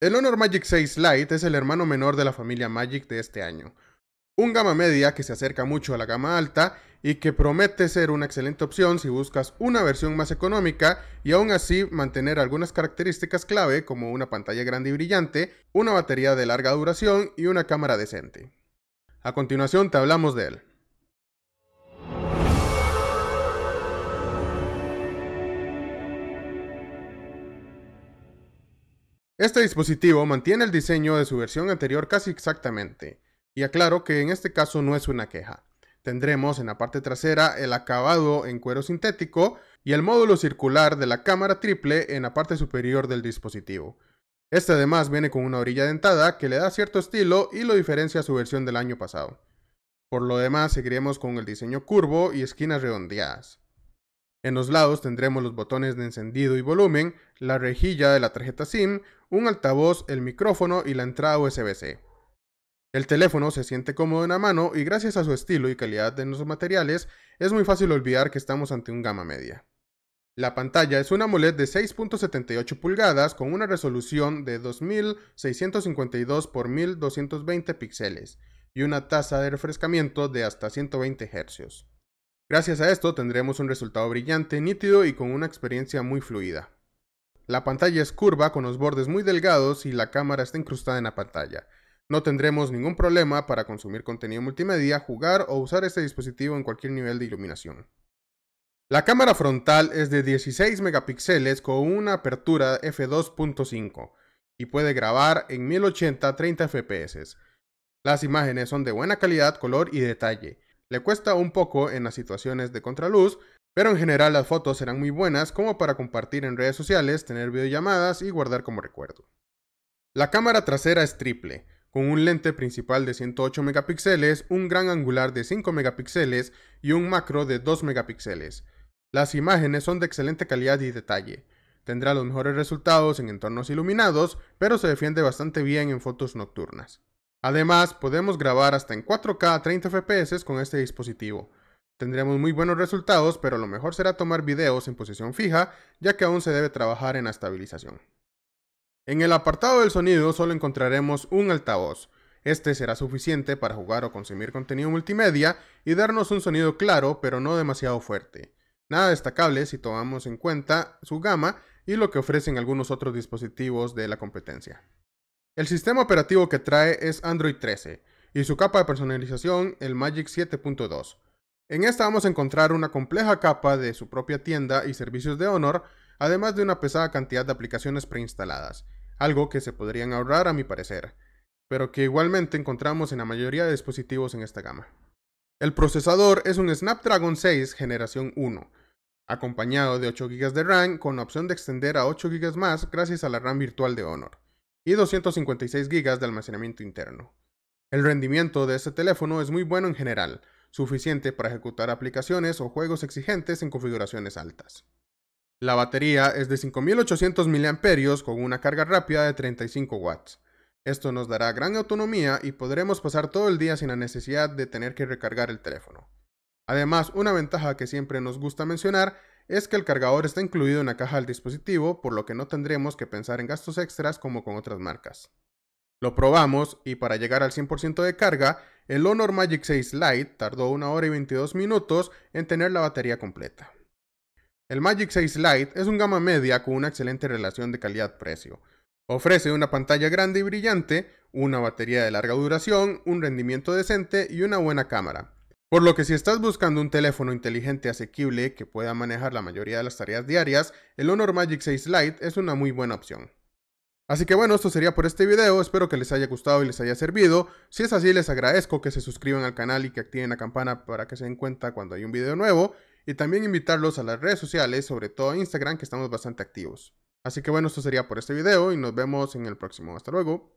El Honor Magic 6 Lite es el hermano menor de la familia Magic de este año. Un gama media que se acerca mucho a la gama alta y que promete ser una excelente opción si buscas una versión más económica y aún así mantener algunas características clave como una pantalla grande y brillante, una batería de larga duración y una cámara decente. A continuación te hablamos de él. Este dispositivo mantiene el diseño de su versión anterior casi exactamente, y aclaro que en este caso no es una queja. Tendremos en la parte trasera el acabado en cuero sintético y el módulo circular de la cámara triple en la parte superior del dispositivo. Este además viene con una orilla dentada que le da cierto estilo y lo diferencia a su versión del año pasado. Por lo demás seguiremos con el diseño curvo y esquinas redondeadas. En los lados tendremos los botones de encendido y volumen, la rejilla de la tarjeta SIM, un altavoz, el micrófono y la entrada USB-C. El teléfono se siente cómodo en la mano y gracias a su estilo y calidad de los materiales es muy fácil olvidar que estamos ante un gama media. La pantalla es una AMOLED de 6.78 pulgadas con una resolución de 2652 x 1220 píxeles y una tasa de refrescamiento de hasta 120 Hz. Gracias a esto tendremos un resultado brillante, nítido y con una experiencia muy fluida. La pantalla es curva con los bordes muy delgados y la cámara está incrustada en la pantalla. No tendremos ningún problema para consumir contenido multimedia, jugar o usar este dispositivo en cualquier nivel de iluminación. La cámara frontal es de 16 megapíxeles con una apertura f2.5 y puede grabar en 1080 30 fps. Las imágenes son de buena calidad, color y detalle. Le cuesta un poco en las situaciones de contraluz, pero en general las fotos serán muy buenas como para compartir en redes sociales, tener videollamadas y guardar como recuerdo. La cámara trasera es triple, con un lente principal de 108 megapíxeles, un gran angular de 5 megapíxeles y un macro de 2 megapíxeles. Las imágenes son de excelente calidad y detalle. Tendrá los mejores resultados en entornos iluminados, pero se defiende bastante bien en fotos nocturnas. Además, podemos grabar hasta en 4K a 30 FPS con este dispositivo. Tendremos muy buenos resultados, pero lo mejor será tomar videos en posición fija, ya que aún se debe trabajar en la estabilización. En el apartado del sonido solo encontraremos un altavoz. Este será suficiente para jugar o consumir contenido multimedia y darnos un sonido claro, pero no demasiado fuerte. Nada destacable si tomamos en cuenta su gama y lo que ofrecen algunos otros dispositivos de la competencia. El sistema operativo que trae es Android 13 y su capa de personalización el Magic 7.2. En esta vamos a encontrar una compleja capa de su propia tienda y servicios de Honor, además de una pesada cantidad de aplicaciones preinstaladas, algo que se podrían ahorrar a mi parecer, pero que igualmente encontramos en la mayoría de dispositivos en esta gama. El procesador es un Snapdragon 6 generación 1, acompañado de 8 GB de RAM con la opción de extender a 8 GB más gracias a la RAM virtual de Honor y 256 GB de almacenamiento interno. El rendimiento de este teléfono es muy bueno en general, suficiente para ejecutar aplicaciones o juegos exigentes en configuraciones altas. La batería es de 5800 mAh con una carga rápida de 35 watts. Esto nos dará gran autonomía y podremos pasar todo el día sin la necesidad de tener que recargar el teléfono. Además, una ventaja que siempre nos gusta mencionar es que el cargador está incluido en la caja del dispositivo, por lo que no tendremos que pensar en gastos extras como con otras marcas. Lo probamos y para llegar al 100% de carga, el Honor Magic 6 Lite tardó 1 hora y 22 minutos en tener la batería completa. El Magic 6 Lite es un gama media con una excelente relación de calidad-precio. Ofrece una pantalla grande y brillante, una batería de larga duración, un rendimiento decente y una buena cámara. Por lo que si estás buscando un teléfono inteligente asequible que pueda manejar la mayoría de las tareas diarias, el Honor Magic 6 Lite es una muy buena opción. Así que bueno, esto sería por este video, espero que les haya gustado y les haya servido. Si es así, les agradezco que se suscriban al canal y que activen la campana para que se den cuenta cuando hay un video nuevo. Y también invitarlos a las redes sociales, sobre todo a Instagram, que estamos bastante activos. Así que bueno, esto sería por este video y nos vemos en el próximo. Hasta luego.